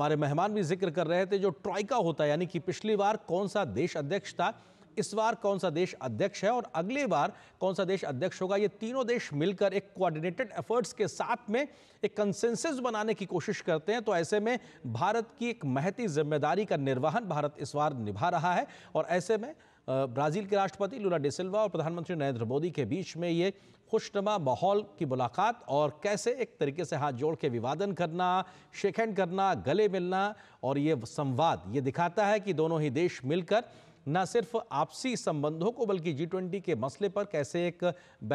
हमारे मेहमान भी जिक्र कर रहे थे जो ट्रॉयका होता है यानी कि पिछली बार कौन सा देश अध्यक्ष था इस बार कौन सा देश अध्यक्ष है और अगले बार कौन सा देश अध्यक्ष होगा ये तीनों देश मिलकर एक कोऑर्डिनेटेड एफर्ट्स के साथ में एक कंसेंसस बनाने की कोशिश करते हैं तो ऐसे में भारत की एक महती जिम्मेदारी का निर्वहन भारत इस बार निभा रहा है और ऐसे में ब्राज़ील के राष्ट्रपति लूला डिसल्वा और प्रधानमंत्री नरेंद्र मोदी के बीच में ये खुशनुमा माहौल की मुलाकात और कैसे एक तरीके से हाथ जोड़ के विवादन करना शेखंड करना गले मिलना और ये संवाद ये दिखाता है कि दोनों ही देश मिलकर न सिर्फ आपसी संबंधों को बल्कि जी ट्वेंटी के मसले पर कैसे एक